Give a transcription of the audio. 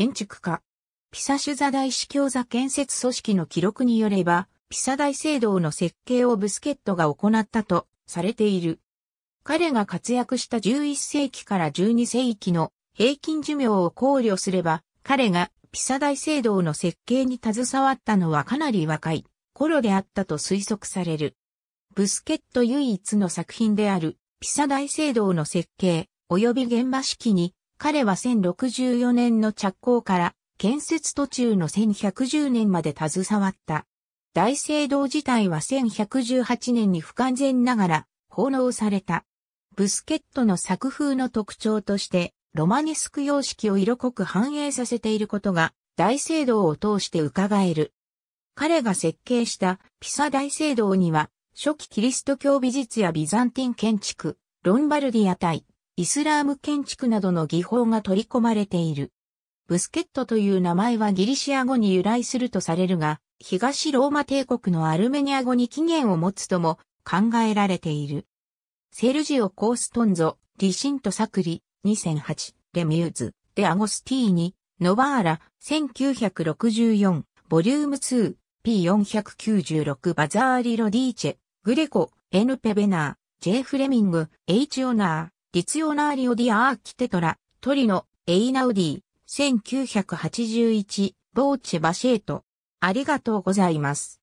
建築家。ピサ主座大司教座建設組織の記録によれば、ピサ大聖堂の設計をブスケットが行ったとされている。彼が活躍した11世紀から12世紀の平均寿命を考慮すれば、彼がピサ大聖堂の設計に携わったのはかなり若い頃であったと推測される。ブスケット唯一の作品であるピサ大聖堂の設計及び現場式に彼は1064年の着工から建設途中の1110年まで携わった。大聖堂自体は1118年に不完全ながら奉納された。ブスケットの作風の特徴として、ロマネスク様式を色濃く反映させていることが、大聖堂を通して伺える。彼が設計したピサ大聖堂には、初期キリスト教美術やビザンティン建築、ロンバルディア対イスラーム建築などの技法が取り込まれている。ブスケットという名前はギリシア語に由来するとされるが、東ローマ帝国のアルメニア語に起源を持つとも考えられている。セルジオ・コーストンゾ、リシント・サクリ、2008、レミューズ、デアゴスティーニ、ノバーラ、1964、ボリューム2、P496 バザーリ・ロディーチェ、グレコ、N・ ペベナー、J・ フレミング、H・ オナー、リツヨナーリオディア・ーキテトラ、トリノ、エイナウディ、1981、ボーチェ・バシエート。ありがとうございます。